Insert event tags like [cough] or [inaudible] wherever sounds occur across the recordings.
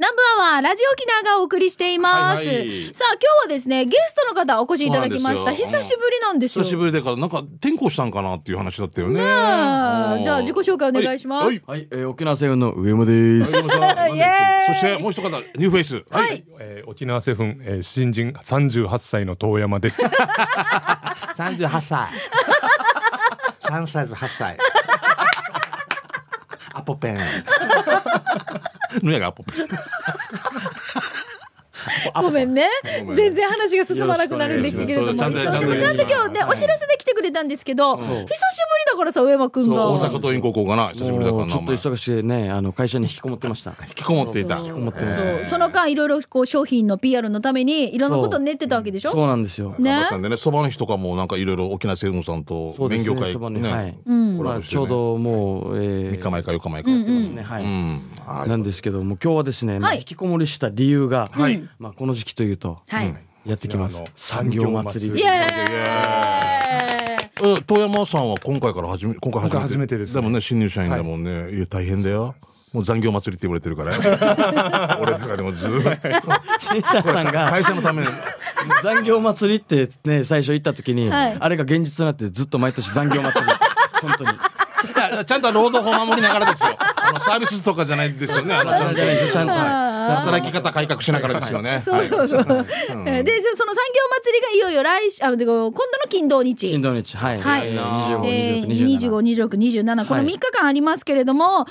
南部アワーラジオ沖縄がお送りしています、はいはい、さあ今日はですねゲストの方お越しいただきました久しぶりなんですよ久しぶりでかなんか転校したんかなっていう話だったよねじゃあ自己紹介お願いしますはい、はいえー、沖縄セブンの上山です [laughs] そしてもう一方ニューフェイスはい、はい、えー、沖縄セブン、えー、新人38歳の遠山です38 [laughs] 歳3歳と8歳 Gapopen. [laughs] não é Gapopen. [laughs] ごめんね全然話が進まなくなるんですけれどもちゃんと今日ねお知らせで来てくれたんですけど久しぶりだからさ上間君が大阪桐蔭高校かな久しぶりだからちょっと忙しいねあの会社に引きこもってました引きこもっていた引きこもってましたその間いろいろこう商品の PR のためにいろんなこと練ってたわけでしょそうなんですよねそばの日とかもなんかいろいろ沖縄セブさんと勉強会ねちょうどもう3日前か4日前かやっまはいなんですけども今日はですね引きこもりした理由がはい。まあ、この時期というと、はい、やってきます。産業祭り。イエーイ。遠山さんは今回から始め、今回初めてです、でもね、新入社員だもんね、い、や、大変だよ。もう残業祭りって言われてるから。[laughs] 俺とかでもずっと。新社さんが。会社のために。残業祭りってね、最初行った時に、あれが現実になってずっと毎年残業祭り。[laughs] 本当に。ちゃんと労働法守りながらですよ。あのサービスとかじゃないですよね。あのちゃんと。ちゃんと。働き方改革しながらですよね。そうそうそう。で、その産業祭りがいよいよ来週、あ、今度の金土日。金土日、はい。はい。二十五、二十六、二十七、この三日間ありますけれども、毎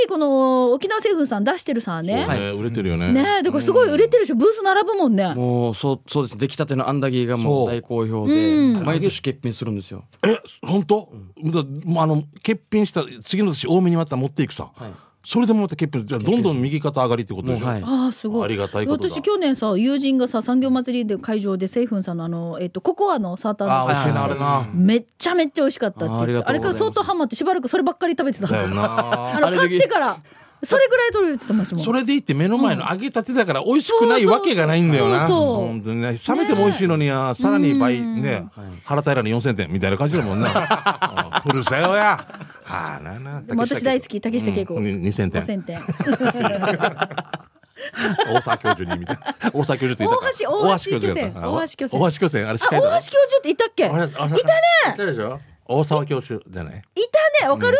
年この沖縄政府さん出してるさね。はい、売れてるよね。ね、だからすごい売れてるし、ブース並ぶもんね。もう、そう、そうです。出来たてのアンダギーがもう大好評で、毎年欠品するんですよ。え、本当？あの欠品した次の年多めにまた持っていくさ。はい。それでもまた結じゃどんどん右肩上がりってことでしょ、はい、ああすごいありがたい私去年さ友人がさ産業祭りで会場でセイフンさんのあの、えっと、ココアのサーターのあ美あれなめっちゃめっちゃ美味しかったってあれから相当ハマってしばらくそればっかり食べてたんですあの買ってからそれぐらい取れるって言ってましたもんそれでいって目の前の揚げたてだから美味しくないわけがないんだよな、冷めても美味しいのにはさらに倍ね腹平に4000点みたいな感じだもんな [laughs] うるさよやはあ私大好き竹下恵子、うん、2000点 [laughs] 大沢教授にみたいな大沢教授って大橋大教授大橋教授大橋教授あれ大橋教授って言ったっけいたねいたで大沢教授じゃないいたねわかる、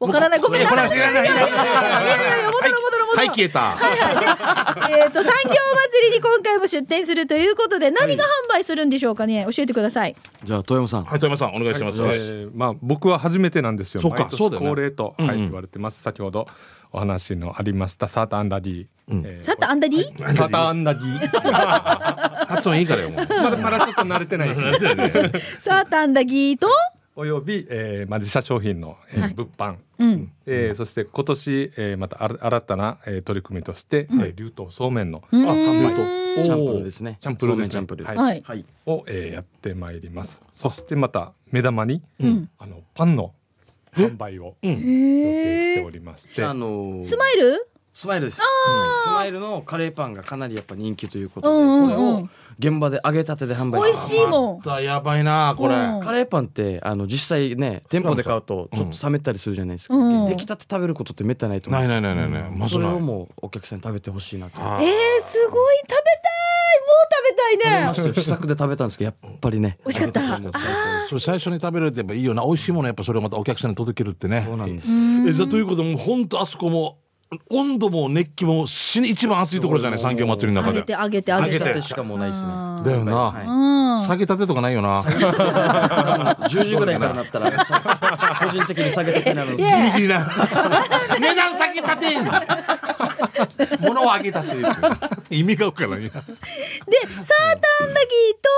わからない。ごめんなさい。いやいやいやいやい戻ろ戻ろ戻はい、消えた。はいはい。で、えっ、と、産業祭りに今回も出店するということで、何が販売するんでしょうかね。教えてください。じゃあ、富山さん。はい、富山さん、お願いします。まあ、僕は初めてなんですよ。そうか、そうだ、恒例と、はい、言われてます。先ほど。お話のありましたサーターアンダディ、えサーターアンダディ、サーターアンダディ [laughs] 発音いいからよ [laughs] まだまだちょっと慣れてないですね [laughs] サーターアンダディとおよび、えーまあ、自社商品の、えー、はい、物販、うん、えー、そして今年、えー、また新たな、えー、取り組みとして、うん、えー、流糖そうめんのあ販売とチャンプルですねチャンプルですねははいはい、を、えー、やってまいりますそしてまた目玉に、うん、あのパンの販売を予定しておりまして、あのー、スマイルスマイルです、スマイルのカレーパンがかなりやっぱ人気ということで、これを現場で揚げたてで販売美味しいもんまやばいなこれ、カレーパンってあの実際ね店舗で買うとちょっと冷めたりするじゃないですか、出来たて食べることってめったないと思うないないないないない、ま、それをもうお客さんに食べてほしいなとえー、すごい食べたいもう食べたいね試作で食べたんですけどやっぱりね美味しかったそれ最初に食べられてやっぱいいよな美味しいものやっぱそれをまたお客さんに届けるってねそうなんですえじゃということも本当あそこも温度も熱気も死に一番暑いところじゃない三峡祭りの中で上げて上げて上げてしかもないしねだよな、下げたてとかないよな10時ぐらいからなったら [laughs] 個人的に下げたてなのギリギリな値段下げたて物を上げたっていう意味がわからないでサーターアンダギ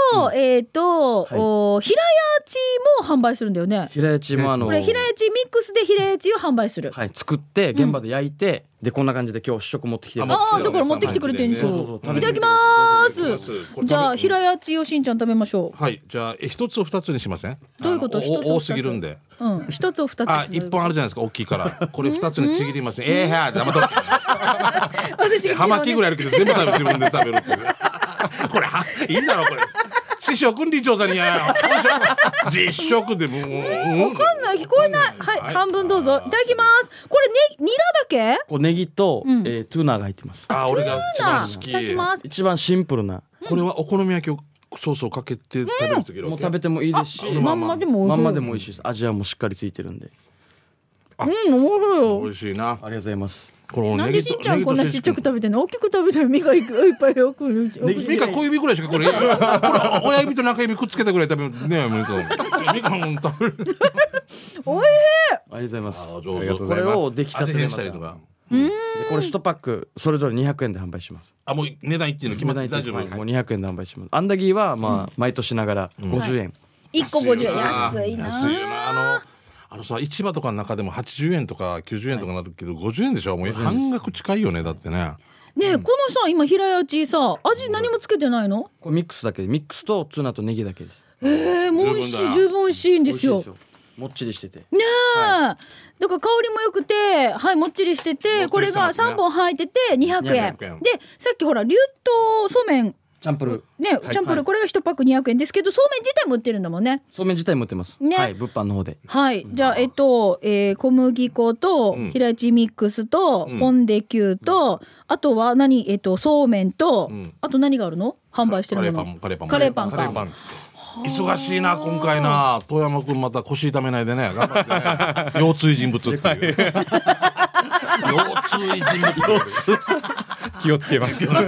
ーと、うん、えっ、と、はい、お平屋地も販売するんだよね平屋地もあのこれ平屋地ミックスで平屋地を販売するはい作って現場で焼いて、でこんな感じで今日試食持ってきてああだから持ってきてくれてんですよ、いただきますじゃあ平屋千代しんちゃん食べましょうはいじゃあ一つを二つにしませんどういうこと多すぎるんでうん一つを二つあ一本あるじゃないですか大きいからこれ二つにちぎりますええは黙っと [laughs] 私ハマキぐらいあるけど全部食べ自分で食べるっていう [laughs] これはいいんだろこれ試食理長さんにや [laughs] 実食でもう、わかんない聞こえないはい、半分どうぞいただきますこれねニラだけこうネギと、うえトゥーナーが入ってますあ俺が一番好きいただきます一番シンプルな、これはお好み焼きをソースをかけて食べる時もう食べてもいいですしまんまでもまんまでも美味しいです味はもうしっかりついてるんでうん美味しいなありがとうございますなんでしんちゃんこんなちっちゃく食べてんの大きく食べたら目がいっぱいよく目が小指ぐらいしかこれこれ [laughs] 親指と中指くっつけたぐらい食べるね目が目がもん食べるおいしいありがとうございますこれをできたてでしたりとかうこれ一パックそれぞれ200円で販売します。あもう値段いっていうの決まって大丈夫。もう200円で販売します。アンダギーはまあ毎年ながら50円。一、うん、個50円安いな。安いなあの。あのさ市場とかの中でも80円とか90円とかなるけど、はい、50円でしょもう半額近いよねだってね。ね、うん、このさ今平屋ちさ味何もつけてないのこれミックスだけミックスとツナとネギだけですええー、もう美味しい十分美味しいんですよもっちりしててねえ、はい、だから香りも良くてはいもっちりしてて、ね、これが3本入ってて200円でさっきほら流う素麺チャンプルね、チャンプル、これが一パック二百円ですけどそうめん自体も売ってるんだもんねそうめん自体も売ってますねはい物販の方ではいじゃあえっと、えー、小麦粉と平地ミックスと、ポンデキューと、あとは何えっとそうめんと、あと何があるの販売してるものカレーパンカレーパンカレーパン忙しいな今回な遠山君また腰痛めないでね頑張って [laughs] 腰椎人物っていう [laughs] 腰椎人物気をつけます。書 [laughs] いと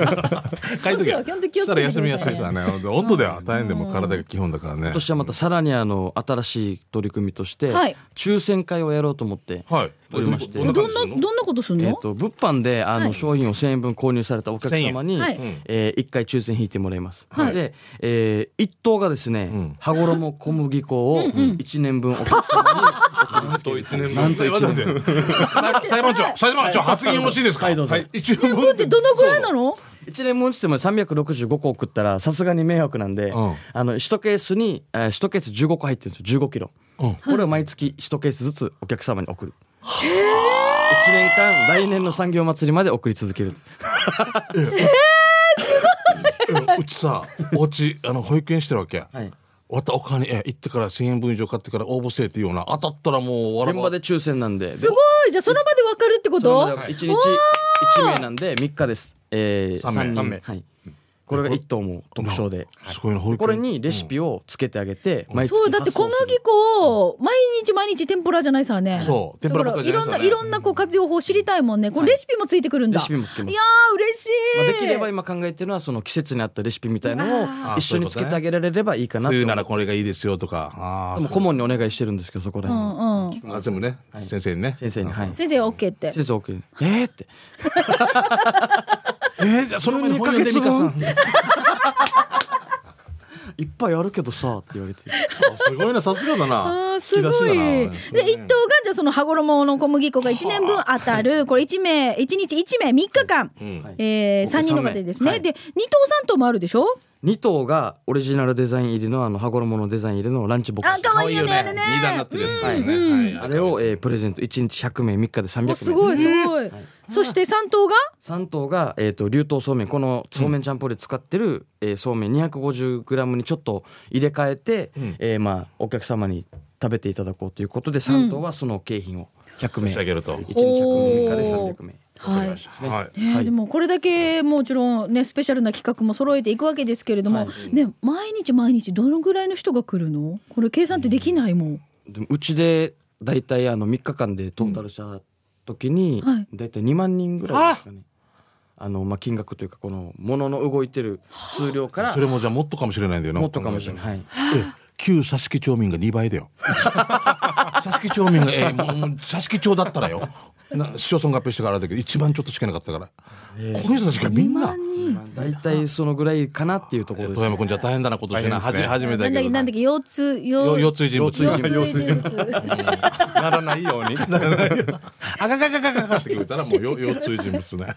け。したら休み休みしね。本当は大変でも体が基本だからね。今年はまたさらにあの新しい取り組みとして、はい、抽選会をやろうと思っておりまして、はい、どんなどんなことするの？えっ、と物販であの商品を1000円分購入されたお客様に、はい、1回抽選引いてもらいます。はい、で、え1等がですね、羽衣小麦粉を1年分お客様に [laughs] なんと一年分。なんと一年 [laughs] 裁判長、裁判長発言欲しいですか？はい、一年分ってどののぐらいなの一連文字でも365個送ったらさすがに迷惑なんで、うん、あの1ケースに、えー、1ケース15個入ってるんですよ15キロ、うん、これを毎月1ケースずつお客様に送る、はい、1年間来年の産業祭りまで送り続けるえすごいうちさおうちあの保育園してるわけ、はいわたお金え行ってから1,000円分以上買ってから応募せえっていうような当たったらもう現場で抽選なんですごいじゃあその場で分かるってこと一日1名なんで3日です。えー、3名。3名。はい。これが一頭も特徴で、い、これにレシピをつけてあげて、うん、そうだって小麦粉を毎日毎日天ぷらじゃないさねそう天ぷらいろんないろんなこう活用法知りたいもんねこれレシピもついてくるんだ、はい、レシピもつけますいや嬉しい、まあ、できれば今考えてるのはその季節に合ったレシピみたいのを一緒につけてあげられればいいかなと、ね、冬ならこれがいいですよとかでも顧問にお願いしてるんですけどそこら辺、うんうん、あでもね、はい、先生にね先生に、はい、先生 OK って先生 OK えー、ってえー、その前に本読んでみかさん。[laughs] いっぱいあるけどさって言われてすごいなさすがだなすごいで一等がじゃその羽衣の小麦粉が1年分当たるこれ1名1日1名3日間、うん、えー、3人の方でですね、はい、で2等3等もあるでしょ2頭がオリジナルデザイン入りのあの羽衣のデザイン入りのランチボックスあ可愛いよねね二段になってるやつ、はいはいあれを、えー、プレゼント1日100名3日で300名すごいすごい、そして3頭が3頭が、えーと、流動そうめんこのそうめんちゃんぽで使ってる、うん、えー、そうめん 250g にちょっと入れ替えて、うん、えー、まあ、お客様に食べていただこうということで3頭はその景品を100名、うん、1日100名3日で300名。はいはいね、でもこれだけもちろんねスペシャルな企画も揃えていくわけですけれども、はい、ね毎日毎日どのぐらいの人が来るのこれ計算ってできないもん、うん、でもうちで大体あの三日間でトータルした時に大体二万人ぐらいですかね、あのまあ金額というかこのものの動いてる数量からそれもじゃあもっとかもしれないんだよなもっとかもしれない、はい、旧佐敷町民が二倍だよ [laughs] 佐々木町民が、えー、もう佐々木町だったらよな市町村合併してからだけど一番ちょっとしかなかったから、えー、この人たちがみんな大体そのぐらいかなっていうところ、ね、富山君じゃ大変だなしてな、ね、初めだけどなんだっけ腰痛腰痛人物腰痛人物ならないようにあがががががって聞いたらもう腰痛人物ね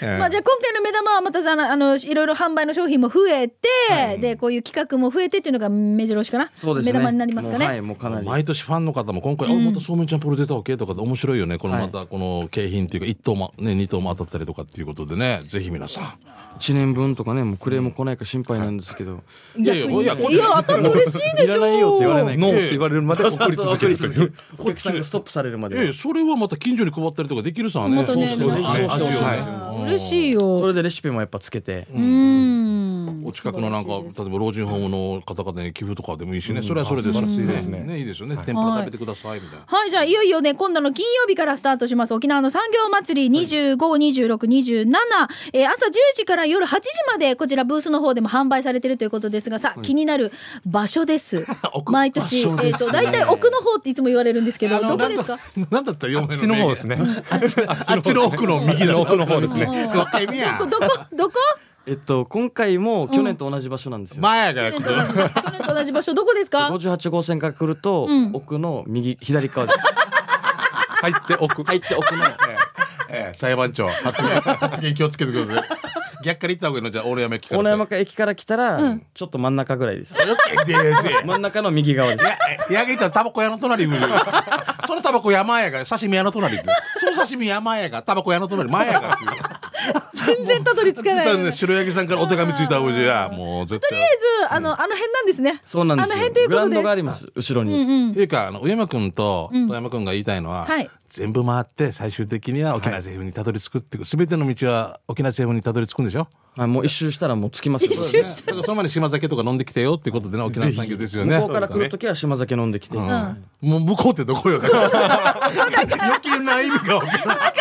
まあじゃあ今回の目玉はまたあのあのいろいろ販売の商品も増えて、はい、でこういう企画も増えてっていうのが目白押しかな、ね、目玉になりますかね。はい、もうかなり毎年ファンの方も今回、うん、またそうめんちゃんこれ出たわけとか面白いよねこのまたこの景品っていうか1等も、ね、2等も当たったりとかっていうことでねぜひ皆さん。1年分とかねもうクレーム来ないか心配なんですけど、いやいやいや当たって嬉しいでしょいらないよって言われないノーって言われるまで送り続けるお客さんがストップされるまでいやそれはまた近所に配ったりとかできるさね,、またね味をね、嬉しいよそれでレシピもやっぱつけてうんお近くのなんか例えば老人ホームの方々に寄付とかでもいいしね、それはそれで素晴らしいですねねいいですよね、天ぷら食べてくださいみたいなはいじゃあいよいよね今度の金曜日からスタートします沖縄の産業祭り252627、はえ朝10時から夜8時までこちらブースの方でも販売されてるということですがさ、あ、気になる場所です [laughs] 毎年、えー、と大体奥の方っていつも言われるんですけどどこですかなんだったら読めの方ですねあっちの奥の右の奥の方ですね [laughs] どこどこえっと今回も去年と同じ場所なんですよ。前やから去年と同じ場所どこですか？五十八号線から来ると、奥の右左側で入って奥入って奥の、ええ裁判長発言発言気をつけてください。逆から行った方がいいのじゃあ大山駅から。大野山駅から来たら、うんちょっと真ん中ぐらいです。[laughs] 真ん中の右側です。やげたタバコ屋の隣にるそのタバコ山やが刺身屋の隣その刺身山やがタバコ屋の隣前やがっていう全然たどり着かない。と白焼さんからお手紙ついたおじやもう絶対あの、あの辺なんですね。そうなんですあの辺というグことンで。ドがあります、後ろに。うんうん。っていうかあの上山君と富山君が言いたいのは、はい全部回って最終的には沖縄政府にたどり着くっていう、はい、全ての道は沖縄政府にたどり着くんでしょあもう一周したらもう着きますよ、一周したらその前で島酒とか飲んできてよっていうことでね沖縄産業ですよね向こうから来る時は島酒飲んできて、うんうん、もう向こうってどこよ [laughs] 余計な意味が分からない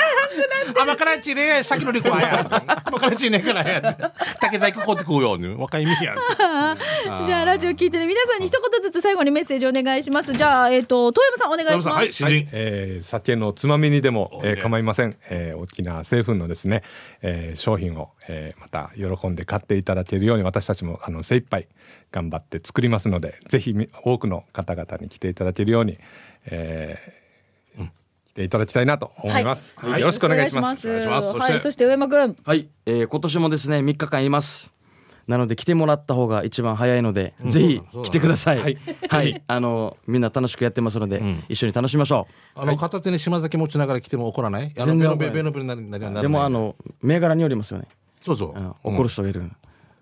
甘辛ちねさっきのリコはや甘辛ちねからや竹細工こうてくうよね若いみや [laughs] じゃあラジオ聞いてね皆さんに一言ずつ最後にメッセージお願いしますじゃあえっ、ー、と遠山さんお願いしますはい詩人、えー、酒のつまみにでも、えー、構いません、ええー、大きな製粉のですね、えー、商品を、えー、また喜んで買っていただけるように私たちもあの精一杯頑張って作りますのでぜひ多くの方々に来ていただけるように、えー、ていただきたいなと思います、はい、はい、よろしくお願いしますはい、そして上山君。はい、えー、今年もですね三日間いますなので来てもらった方が一番早いので、うん、ぜひ来てください。はい、はい、あのみんな楽しくやってますので、うん、一緒に楽しみましょう。あの、片手に島崎持ちながら来ても怒らない。あのベロベロベロなりなりでもあの銘柄によりますよね。そうそう。怒る人がいる。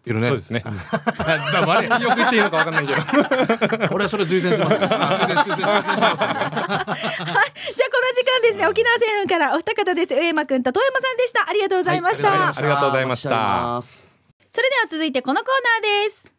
いるね。そうですね。だまれよく言っていいのかわかんないけど。[laughs] 俺はそれ推薦します、ね。推薦推薦推薦します、時間ですね。沖縄製粉からお二方です。上間くんと遠山さんでした。ありがとうございました。はい、ありがとうございました。それでは続いてこのコーナーです。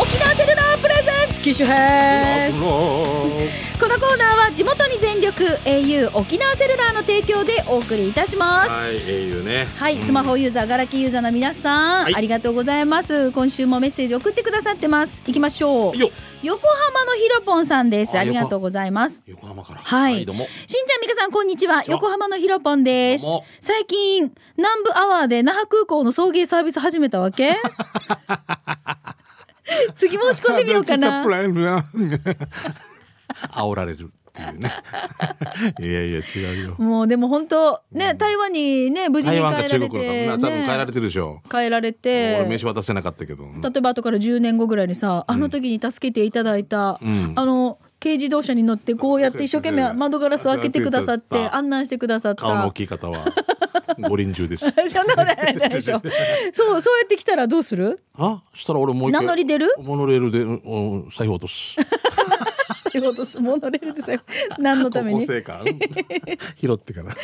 沖縄セルラープレゼンツ機種編コーナーは地元に全力 au 沖縄セルラーの提供でお送りいたしますはい au ねはい、うん、スマホユーザーガラキユーザーの皆さん、はい、ありがとうございます今週もメッセージ送ってくださってますいきましょう横浜のひろぽんさんですありがとうございます横浜からはい、はい、どうもしんちゃんみかさんこんにちは横浜のひろぽんです最近南部アワーで那覇空港の送迎サービス始めたわけ [laughs] 次申し込んでみようかな [laughs] 煽られるっていうね [laughs] いやいや違うよもうでも本当ね、台湾にね無事に帰られて、ね、多分帰られてるでしょう。帰られて俺名刺渡せなかったけど、例えば後から10年後ぐらいにさあの時に助けていただいた、うん、あの軽自動車に乗ってこうやって一生懸命窓ガラスを開けてくださって案内してくださった顔の大きい方は五輪中です [laughs] そんなことないでしょ [laughs] そうそうやって来たらどうするあしたら俺もう一回名乗り出るモノレールで財布落とす拾おうとモノレールでさ何のために [laughs] [laughs] 拾ってから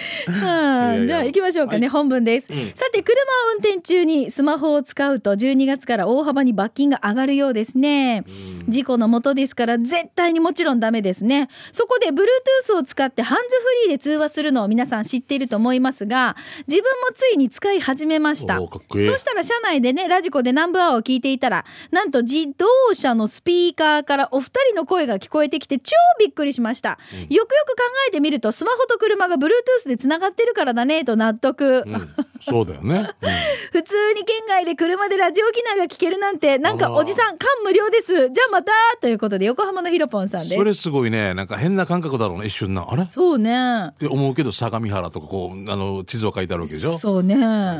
じゃあ行きましょうかね、本文です、さて車を運転中にスマホを使うと12月から大幅に罰金が上がるようですね、事故のもとですから絶対にもちろんダメですねそこで Bluetooth を使ってハンズフリーで通話するのを皆さん知っていると思いますが自分もついに使い始めましたそうしたら車内でねラジコでナンバーを聞いていたらなんと自動車のスピーカーからお二人の声が聞こえてってきて超びっくりしました、うん、よくよく考えてみるとスマホと車が Bluetooth でつながってるからだねと納得、うん、そうだよね、うん、[laughs] 普通に県外で車でラジオ機内が聞けるなんてなんかおじさん感無量ですじゃあまたということで横浜のひろぽんさんですそれすごいねなんか変な感覚だろうね一瞬なあれそうねって思うけど相模原とかこうあの地図は書いてあるわけでしょそうね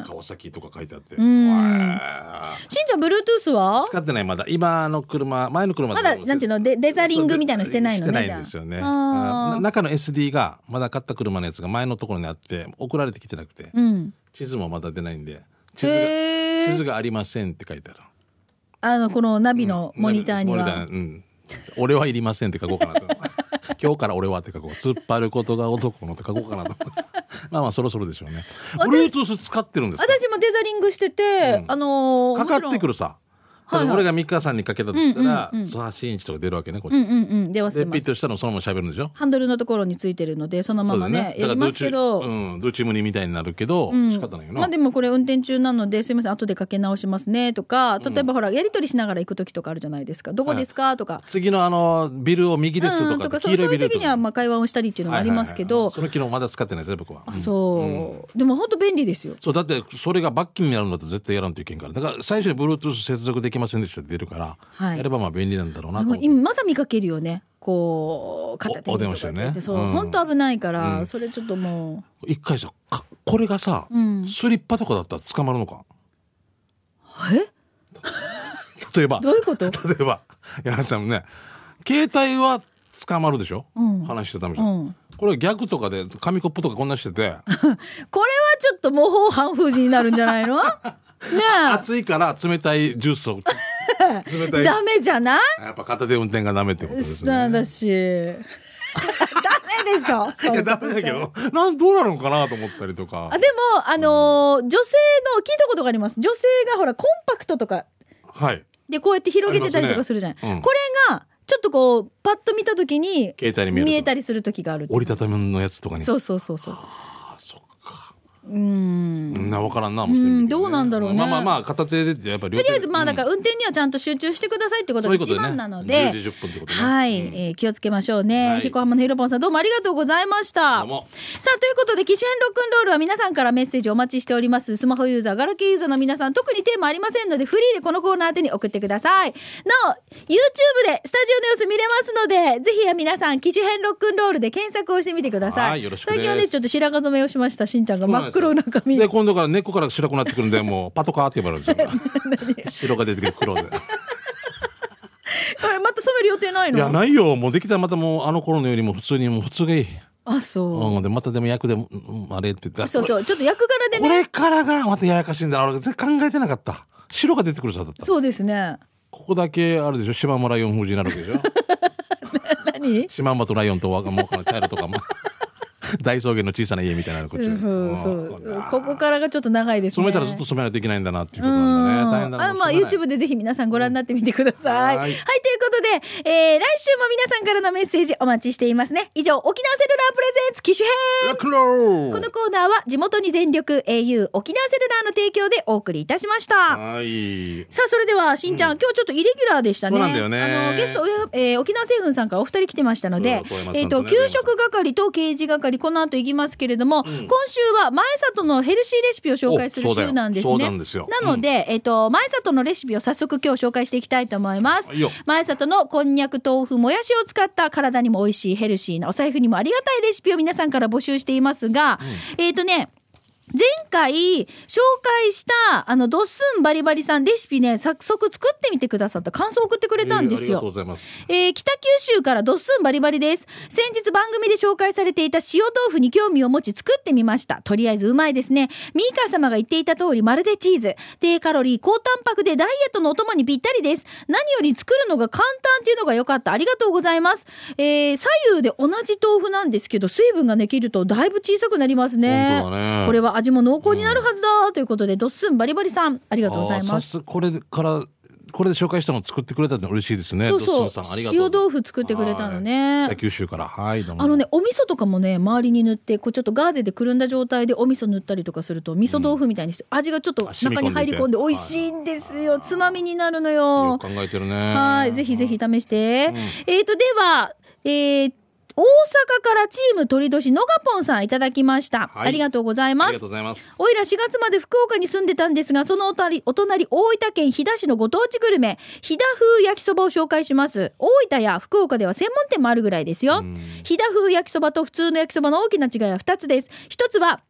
川崎とか書いてあってしんちゃん Bluetooth は使ってないまだ今の車前の車まだなんていうのデデザリングみたいなしてないのねないんですよね中の SD がまだ買った車のやつが前のところにあって送られてきてなくて、うん、地図もまだ出ないんで地図地図がありませんって書いてあるあのこのナビのモニターには、うん、俺はいりませんって書こうかなと [laughs] 今日から俺はって書こう突っ張ることが男のって書こうかなと [laughs] まあまあそろそろでしょうね Bluetooth 使ってるんです私もデザリングしてて、うん、あのー、かかってくるさはいはい、俺が三川さんにかけたとしたら「諏訪真一」とか出るわけねこっち、うんうんうん、でピッとしたのそのまま喋るんでしょハンドルのところについてるのでそのままねねやりますけどうんどっちもにみたいになるけど、うん、仕方ないよな、まあ、でもこれ運転中なのですいません後でかけ直しますねとか例えばほらやり取りしながら行く時とかあるじゃないですか「どこですか?」とか、次のあのビルを右ですとかうん、とかそういう時にはまあ会話をしたりっていうのもありますけど、はいはいはい、その機能まだ使ってないですね僕は、あそう、うん、でも本当便利ですよそうだってそれが罰金になるんだと絶対やらんといけんからだから最初に Bluetooth 接続できけませんでしたって出るから、はい、やればまあ便利なんだろうなと今まだ見かけるよねこう片手にとかね、そう、ん、本当危ないから、うん、それちょっともう一回さこれがさ、うん、スリッパとかだったら捕まるのかえ例えばどういうこと例えば柳さんもね携帯は捕まるでしょ、うん、話してたみたいな、うん、これ逆とかで紙コップとかこんなしててこれはちょっと模倣犯封じになるんじゃないのね暑いから冷たいジュースを [laughs] 冷たいダメじゃないやっぱ片手運転がダメってことですねなんだし [laughs] ダメでしょ。いやダメだけど、なんどうなるのかなと思ったりとか。あでもあのーうん、女性の聞いたことがあります。女性がほらコンパクトとか。はい。でこうやって広げてたりとかするじゃない。ねうん、これがちょっとこうパッと見た時に携帯に見えたりする時がある折りたたみのやつとかにそうそうそうそううんな分からんなもしれどうなんだろうねまあまあまあ片手でやっぱりとりあえずまあだから運転にはちゃんと集中してくださいってことが一番なのでそね、時1分ってこと、ね、はい、うん、えー、気をつけましょうね、はい、彦浜のひろぽんさんどうもありがとうございましたさあということで機種変ロックンロールは皆さんからメッセージお待ちしておりますスマホユーザーガラケーユーザーの皆さん特にテーマありませんのでフリーでこのコーナー宛てに送ってくださいなお YouTube でスタジオの様子見れますのでぜひ皆さん機種変ロックンロールで検索をしてみてください最近はねちょっと白髪染めをしましたしんちゃんが真っ黒の髪で今度から猫から白くなってくるんでもう [laughs] パトカーって呼ばれるんですよ [laughs] 白が出てくる黒でこれ [laughs] また染める予定ないのいやないよもうできたらまたもうあの頃のよりも普通にもう普通がいいあそう、うん、でまたでも役でも、あれってそうそうちょっと役柄でねこれからがまたややかしいんだ俺考えてなかった白が出てくるさだったそうですねここだけあるでしょ島村四風になるわけでしょ何島村とライオンと若者から茶色とかも [laughs] 大草原の小さな家みたいなこっちそうそうここからがちょっと長いですね染めたらずっと染めないといけないんだなっていうことなんだね大変だあまあ YouTube でぜひ皆さんご覧になってみてください、はいということで、えー、来週も皆さんからのメッセージお待ちしていますね以上沖縄セルラープレゼンツ機種編このコーナーは地元に全力 au 沖縄セルラーの提供でお送りいたしましたはいさあそれではしんちゃん、今日ちょっとイレギュラーでしたねそうなんだよねあのゲスト、えー、沖縄製粉さんからお二人来てましたので、えっ、と給食係と刑事係にこの後行きますけれども、うん、今週は前里のヘルシーレシピを紹介する週なんですねなので、うん、えっと前里のレシピを早速今日紹介していきたいと思います前里のこんにゃく豆腐もやしを使った体にも美味しいヘルシーなお財布にもありがたいレシピを皆さんから募集していますが、うん、えっとね前回紹介したあのドッスンバリバリさんレシピね早速作ってみてくださった感想を送ってくれたんですよ、えー、えー、北九州からドッスンバリバリです先日番組で紹介されていた塩豆腐に興味を持ち作ってみましたとりあえずうまいですねミーカー様が言っていた通りまるでチーズ低カロリー高タンパクでダイエットのお供にぴったりです何より作るのが簡単っていうのが良かったありがとうございます、えー、左右で同じ豆腐なんですけど水分が抜けるとだいぶ小さくなりますね、ね、これは味も濃厚になるはずだということで、ドッスンバリバリさんありがとうございますこれからこれで紹介したの作ってくれたって嬉しいですね。そうそう塩豆腐作ってくれたのね。九州からはいあのねお味噌とかもね周りに塗ってこうちょっとガーゼでくるんだ状態でお味噌塗ったりとかすると味噌豆腐みたいにして、うん、味がちょっと中に入り込んで美味しいんですよ。つまみになるのよ。よ考えてるね。はいぜひぜひ試して。うん、えっ、とではえー、大阪からチーム鳥年のがぽんさんいただきました、はい、ありがとうございますありがとうございますおいら4月まで福岡に住んでたんですがそのおたりお隣大分県日田市のご当地グルメ日田風焼きそばを紹介します大分や福岡では専門店もあるぐらいですよ日田風焼きそばと普通の焼きそばの大きな違いは2つです1つは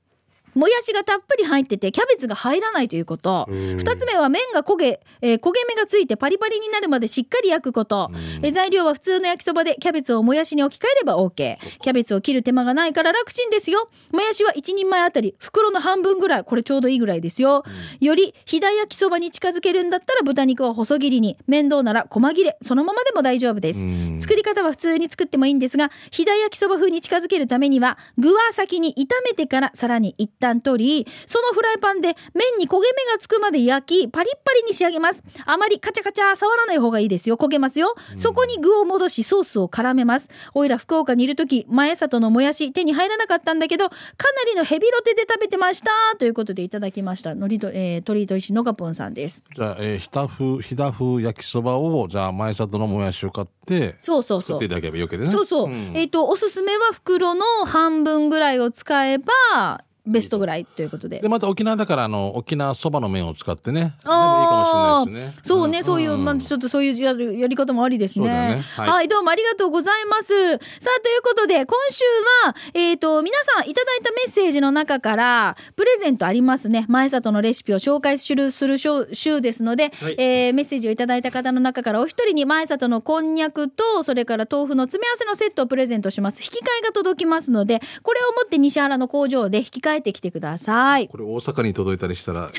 もやしがたっぷり入っててキャベツが入らないということ、2つ目は麺が焦げ、えー、焦げ目がついてパリパリになるまでしっかり焼くこと、材料は普通の焼きそばでキャベツをもやしに置き換えれば OK キャベツを切る手間がないから楽ちんですよもやしは1人前あたり袋の半分ぐらいこれちょうどいいぐらいですよ、よりひだ焼きそばに近づけるんだったら豚肉は細切りに面倒なら細切れそのままでも大丈夫です、作り方は普通に作ってもいいんですがひだ焼きそば風に近づけるためには具は先に炒めてからさらに1旦取り、そのフライパンで麺に焦げ目がつくまで焼き、パリッパリに仕上げます。あまりカチャカチャ触らない方がいいですよ。焦げますよ。そこに具を戻し、ソースを絡めます。おいら福岡にいる時、前里のもやし手に入らなかったんだけど、かなりのヘビロテで食べてました。ということでいただきました。のりと、えー、鳥と石のがぽんさんです。じゃあ、えー、ひたふ、ひだふ焼きそばを、じゃあ前里のもやしを買って、そうそうそう。ていただけければよでね、そうそう。うん、えっ、と、おすすめは袋の半分ぐらいを使えば、ベストぐらいということで。でまた沖縄だからあの沖縄そばの麺を使ってね。ああ、ね、そうね、うん、そういう、まあちょっとそういうやる、やり方もありですね。ねはい、はい、どうもありがとうございます。さあということで今週はえっ、ー、と皆さんいただいたメッセージの中からプレゼントありますね。前里のレシピを紹介するする週ですので、はい、えー、メッセージをいただいた方の中からお一人に前里のこんにゃくとそれから豆腐の詰め合わせのセットをプレゼントします。引き換えが届きますので、これをもって西原の工場で引き換ええてきてくださいこれ大阪に届いたりしたら [laughs]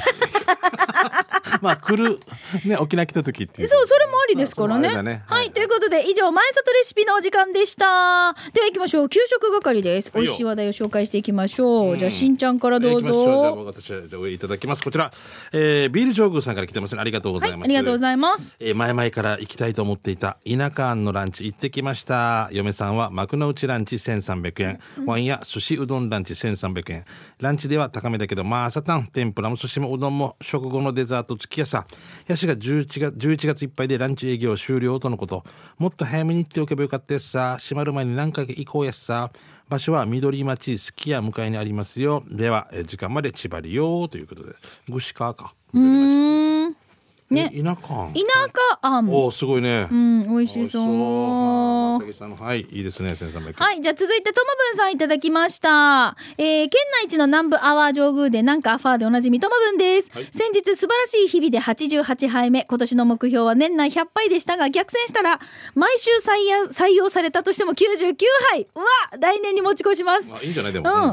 まあ来るね沖縄来た時っていうそうそれも理ですからね。ねはい、はい、ということで、以上、前里レシピのお時間でした。では行きましょう。給食係です。美味しい話題を紹介していきましょう。じゃあ、しんちゃんからどうぞ。えー、私はいただきます。こちら、えー、ビール上宮さんから来てますね。ありがとうございます。はい、ありがとうございます。えー、前々から行きたいと思っていた田舎庵のランチ行ってきました。嫁さんは幕の内ランチ1300円、うん、ワンや寿司うどんランチ1300円。ランチでは高めだけど、まあ、サタン、天ぷらも寿司もうどんも食後のデザート付きやさ。やしが11月 ,11 月いっぱいでランチ日営業終了とのこともっと早めに行っておけばよかったやすさ閉まる前に何回か行こうやっさ場所は緑町すき家向かいにありますよでは時間まで縛りよということで牛かか緑町ね。田舎あん。田舎あん。おすごいね。うん、美味しそう。そうはい、いいですね、はい、じゃあ続いて、ともぶんさんいただきました。えー、県内一の南部アワー上宮で、なんかアファーでおなじみ、ともぶんです、はい、先日、素晴らしい日々で88杯目。今年の目標は年内100杯でしたが、逆転したら、毎週採用採用されたとしても99杯。うわ来年に持ち越します。いいんじゃないでも。うん。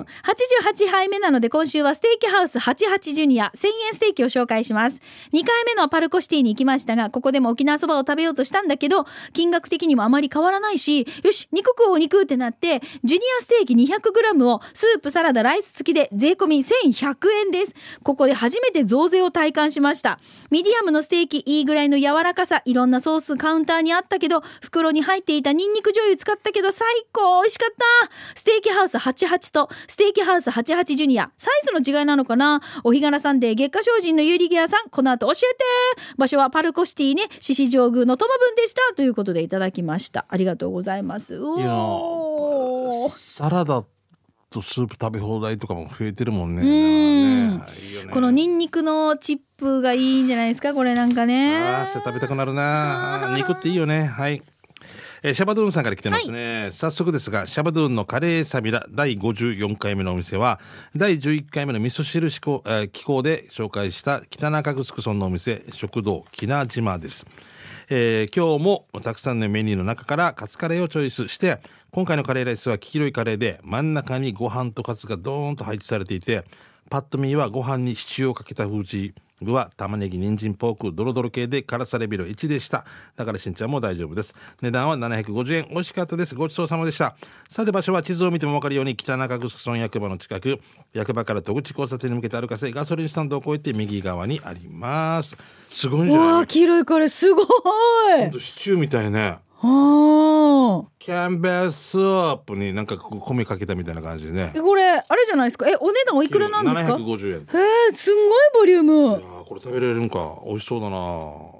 88杯目なので、今週はステーキハウス88ジュニア、1000円ステーキを紹介します。2回目のパルルコシティに行きましたが、ここでも沖縄そばを食べようとしたんだけど、金額的にもあまり変わらないし、よし、肉食おう肉ってなって、ジュニアステーキ 200g をスープ、サラダ、ライス付きで税込み1100円です。ここで初めて増税を体感しました。ミディアムのステーキ、いいぐらいの柔らかさ、いろんなソースカウンターにあったけど、袋に入っていたニンニク醤油使ったけど最高美味しかったステーキハウス88とステーキハウス88ジュニア、サイズの違いなのかなお日柄さんで月下精進のユーリギアさん、この後教えて場所はパルコシティね獅子上宮の羽分でしたということでいただきましたありがとうございますいやサラダとスープ食べ放題とかも増えてるもんね、ねね、このニンニクのチップがいいんじゃないですかこれなんかねあ食べたくなるな肉っていいよねはいえー、シャバドゥンさんから来てますね、はい、早速ですがシャバドゥンのカレーサビラ第54回目のお店は第11回目の味噌汁機構,、えー、で紹介した北中城村のお店食堂きな島です、えー、今日もたくさんのメニューの中からカツカレーをチョイスして今回のカレーライスは黄色いカレーで真ん中にご飯とカツがドーンと配置されていてパッと見はご飯にシチューをかけた風地具は玉ねぎ人参ポークドロドロ系で辛さレベル1でしただからしんちゃんも大丈夫です値段は750円美味しかったですごちそうさまでしたさて場所は地図を見ても分かるように北中村役場の近く役場から戸口交差点に向けて歩かせガソリンスタンドを越えて右側にありますすごいじゃないわあ黄色いこれすごいほんとシチューみたいねはあ。キャンベススープになんか米かけたみたいな感じでねえ。これあれじゃないですか。えお値段おいくらなんですか。750円。へえすんごいボリューム。いやーこれ食べれるんか美味しそうだな。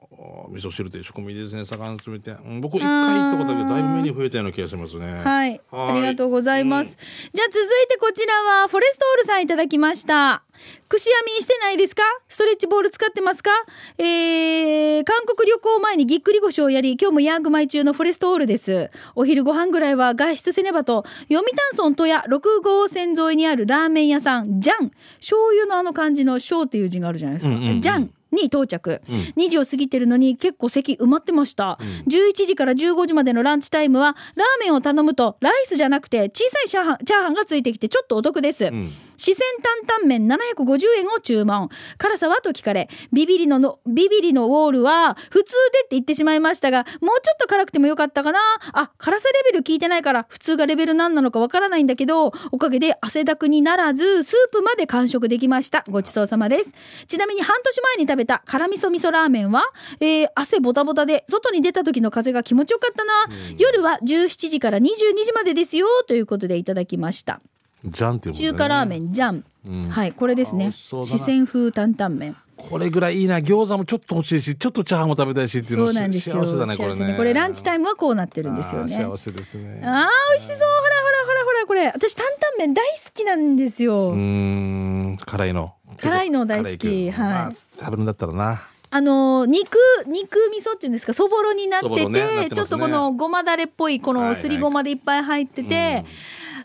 味噌汁で仕込みですね酒の詰めて、うん、僕一回行ったことだけどだいぶ目に増えたような気がしますねはいありがとうございます、うん、じゃあ続いてこちらはフォレストオールさんいただきました串みしてないですかストレッチボール使ってますかえー、韓国旅行前にぎっくり腰をやり、今日もヤングマイ中のフォレストオールです。お昼ご飯ぐらいは外出せねばと、読谷村戸屋6号線沿いにあるラーメン屋さん、じゃん醤油のあの感じの、しょうっていう字があるじゃないですか。じゃんに到着、うん、2時を過ぎてるのに結構席埋まってました、うん、11時から15時までのランチタイムはラーメンを頼むとライスじゃなくて小さいチャーハンチャーハンがついてきてちょっとお得です、うん、四川担々麺750円を注文辛さはと聞かれビビリののビビリのウォールは普通でって言ってしまいましたがもうちょっと辛くてもよかったかなあ辛さレベル聞いてないから普通がレベル何なのかわからないんだけどおかげで汗だくにならずスープまで完食できましたごちそうさまですちなみに半年前に食べた辛味噌味噌ラーメンは、えー、汗ボタボタで外に出た時の風が気持ちよかったな、うん、夜は17時から22時までですよということでいただきましたジャンっていう、ね、中華ラーメンジャン、うん、はいこれですね四川風担々麺これぐらいいいな餃子もちょっと欲しいしちょっとチャーハンも食べたいしっていうのそうなんですよ幸せだねこれねこれランチタイムはこうなってるんですよね幸せですねああ美味しそうほらほらほられ私担々麺大好きなんですようん辛いの辛いの大好きはい、まあ、食べるんだったらなあの肉肉味噌っていうんですかそぼろになってて、ねね、ちょっとこのごまだれっぽいこのすりごまでいっぱい入ってて、はいはい、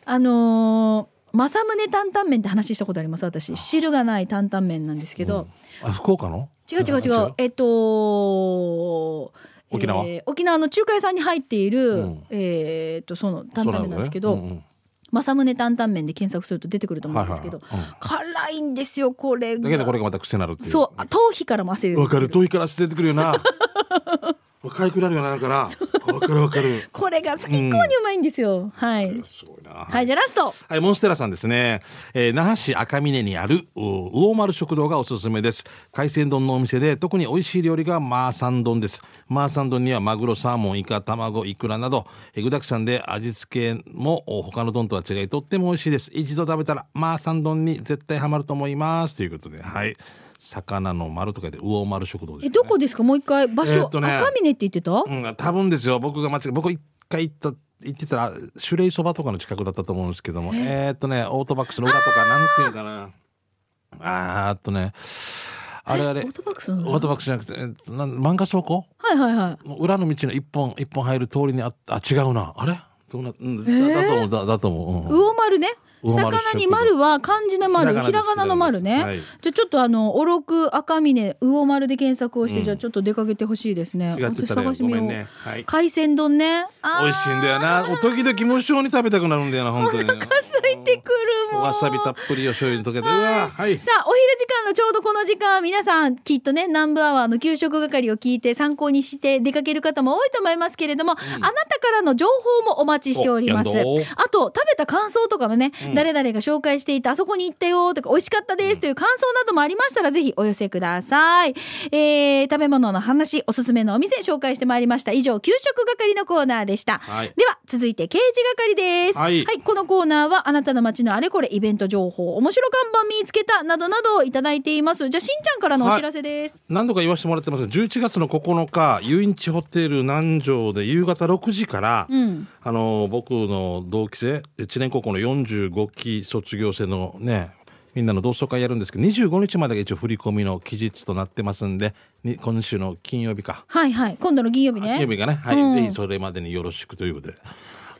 あのー、宗担々麺って話したことあります私汁がない担々麺なんですけど、うん、あ福岡の違う違う違うえっと沖縄、えー、沖縄の中華屋さんに入っている、うん、えー、っとその担々麺なんですけど、ねうんう政宗担々麺で検索すると出てくると思うんですけど、はいはいうん、辛いんですよこれだけどこれがまた癖なるっていうそう頭皮からも汗わかる頭皮から汗出てくるよな若いくなるよなだからわかるわかるこれが最高にうまいんですよ、うん、はいはい、じゃあラスト。はい、モンステラさんですね。えー、那覇市赤峰にある、魚丸食堂がおすすめです。海鮮丼のお店で、特に美味しい料理がマーサン丼です。マーサン丼にはマグロ、サーモン、イカ、卵、イクラなど、具沢山で味付けも他の丼とは違い、とっても美味しいです。一度食べたら、マーサン丼に絶対ハマると思います。ということで、はい。魚の丸とかで魚丸食堂、ね、えどこですかもう一回場所、えーね、赤峰って言ってた、うん、多分ですよ僕が間違僕一回行った行ってたら種類そばとかの近くだったと思うんですけどもえー、っとねオートバックスの裏とかなんていうかなあーっとねあれあれオートバックスオートバックスじゃなくて、えっと、なん漫画倉庫はいはいはいもう裏の道の一本一本入る通りにああ違うなあれどうな、うんえー、だだと思うだだと思う、うん、魚丸ね魚に丸は漢字の丸ひらがなの丸ね、じゃちょっとあのおろく赤峰魚丸で検索をして、じゃちょっと出かけてほしいですね探してみよう、海鮮丼ね美味しいんだよな時々無性に食べたくなるんだよな本当にお腹空いてくるもんわさびたっぷりお醤油に溶けて、はい、さあお昼時間のちょうどこの時間、皆さんきっとね、南部アワーの給食係を聞いて参考にして出かける方も多いと思いますけれども、うん、あなたからの情報もお待ちしております。あと、食べた感想とかもね、うん、誰々が紹介していた、あそこに行ったよとか、美味しかったですという感想などもありましたら、是非お寄せください。えー、食べ物の話、おすすめのお店紹介してまいりました。以上、給食係のコーナーでした。はい、では、続いて刑事係です、はい。はい、このコーナーはあなたの街のあれこれイベント情報、面白看板見つけたなどなどいただだいています。じゃあ、しんちゃんからのお知らせです。はい、何度か言わせてもらってますが、11月の9日、遊園地ホテル南城で夕方6時から、うん、あの、僕の同期生、知念高校の45期卒業生のね、みんなの同窓会やるんですけど、25日までが一応振り込みの期日となってますんで、今週の金曜日か。はいはい。今度の金曜日ね。金曜日かね。はい。ぜひそれまでによろしくということで。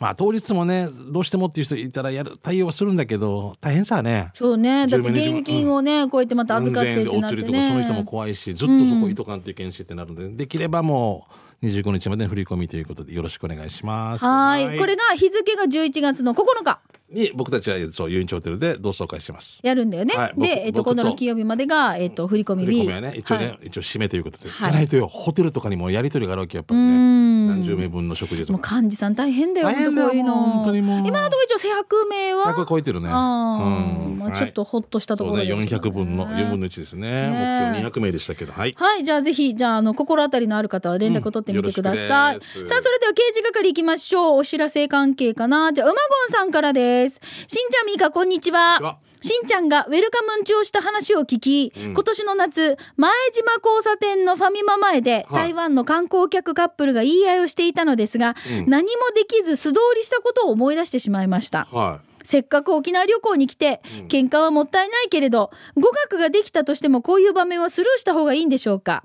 まあ当日もねどうしてもっていう人いたらやる対応はするんだけど大変さねそうねだって現金をね、うん、こうやってまた預かってってなってねとかその人も怖いしずっとそこいとかんといけんしってなるので、うん、できればもう25日までの振り込みということでよろしくお願いしますはいこれが日付が十一月の九日に僕たちはそう遊園地ホテルで同窓会してますやるんだよね、はい、で、えっと、今度の金曜日までが、えっと、振り込み日込みはね一応ね、はい、一応締めということで、はい、じゃないとよホテルとかにもやり取りがあるわけやっぱりね何十名分の食事とかもう幹事さん大変だよ本当こういうの今のところ一応1 0名は100超えてるねあ、うんまあ、ちょっとほっとしたところ、ねね、400分の4分の1ですね、目標200名でしたけどはい、はい、じゃあぜひじゃああの心当たりのある方は連絡を取ってみてください、うん、さあそれでは刑事係いきましょうお知らせ関係かなじゃあ馬ゴンさんからですです。しんちゃんみか、こんにちは。しんちゃんがウェルカムンチをした話を聞き、うん、今年の夏、前島交差点のファミマ前で、台湾の観光客カップルが言い合いをしていたのですが、何もできず素通りしたことを思い出してしまいました。はいせっかく沖縄旅行に来て、喧嘩はもったいないけれど、語学ができたとしてもこういう場面はスルーした方がいいんでしょうか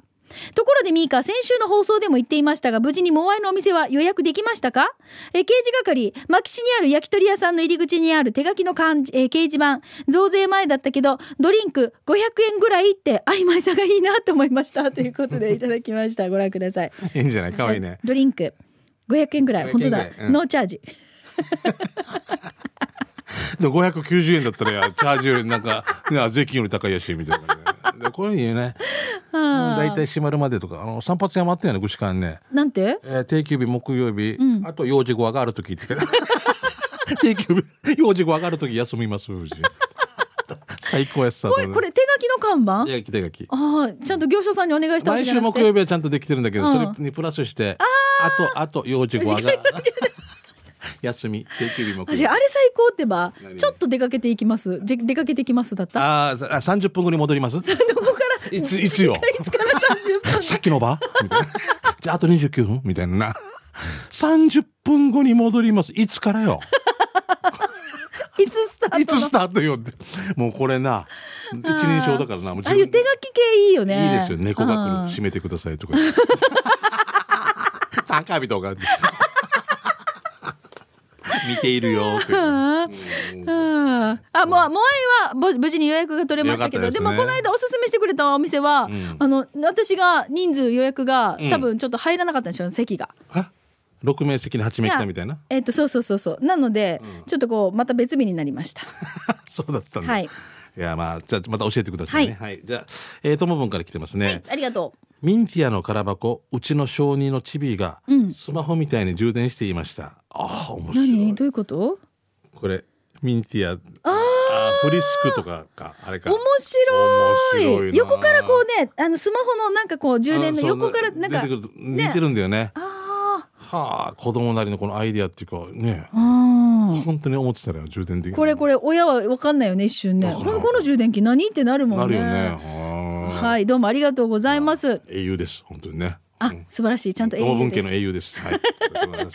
ところでミーカ先週の放送でも言っていましたが無事にモアイのお店は予約できましたかえ刑事係牧師にある焼き鳥屋さんの入り口にある手書きの漢字え掲示板増税前だったけどドリンク500円ぐらいって曖昧さがいいなと思いました [laughs] ということでいただきましたご覧くださいいいんじゃないかわいいねドリンク500円ぐらい本当だ、うん、ノーチャージ590円だったらやチャージよりなんか、ね、税金より高いやしみたいな、ね、でこういうふうにね大体閉まるまでとかあの散髪屋もあったよねぐしかねなんて、えー、定休日木曜日、うん、あと用事後上がる時って [laughs] 定休日用事後上がる時休みます [laughs] 最高やさ、ね、これこれ手書きの看板手書き手書きああちゃんと業者さんにお願いした毎週木曜日はちゃんとできてるんだけど、うん、それにプラスしてあとあと用事後上がる [laughs] 休み定休日もあれ最高ってばちょっと出かけていきます出かけてきますだったああ三十分後に戻りますどこからいついつよさっきの場じゃああと十九分みたいな三十分後に戻りますいつからよ [laughs] いつスタートいつスタートよってもうこれな一人称だからなもうああいう手書き系いいよねいいですよ猫が来る閉めてくださいとか [laughs] 高火とか見ているよう。あ、もう、もえは無事に予約が取れましたけど、でもこの間おすすめしてくれたお店は、あの、私が人数予約が多分ちょっと入らなかったんですよ、席が。6名席に8名来たみたいなえっ、とそうそうそうそうなので、ちょっとこうまた別日になりました [laughs] そうだったはいいやまあじゃまた教えてくださいねはい、じゃえともぶんから来てますねありがとうミンティアの空箱うちの小児のチビがスマホみたいに充電していました、うん、ああ面白いどういうことこれミンティアああフリスクとかかあれか面白い横からこうねあのスマホのなんかこう充電の横からなんか似てるんだよね、ね、あはあ子供なりのこのアイディアっていうかねあ本当に思ってたら充電できるこれこれ親は分かんないよね一瞬ねこの充電器何ってなるもんねなるよねはいどうもありがとうございます英雄です本当にねあ、素晴らしい。ちゃんと英雄文の英雄です。はい。[laughs] さあ、というこ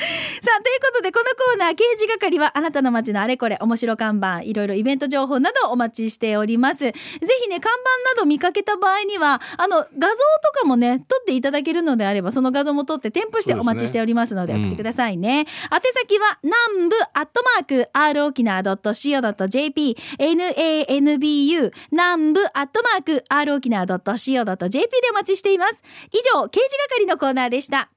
とで、このコーナー、刑事係は、あなたの街のあれこれ、面白看板、いろいろイベント情報などお待ちしております。ぜひね、看板など見かけた場合には、あの、画像とかもね、撮っていただけるのであれば、その画像も撮って添付してお待ちしておりますので、送ってくださいね。うん、宛先は、南部アットマーク、r 沖縄 .co.jp、nanbu、南部アットマーク、r 沖縄 .co.jp でお待ちしています。以上、刑事係係のコーナーでした。